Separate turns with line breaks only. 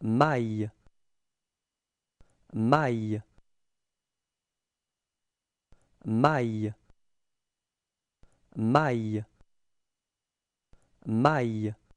maille maille maille maille maille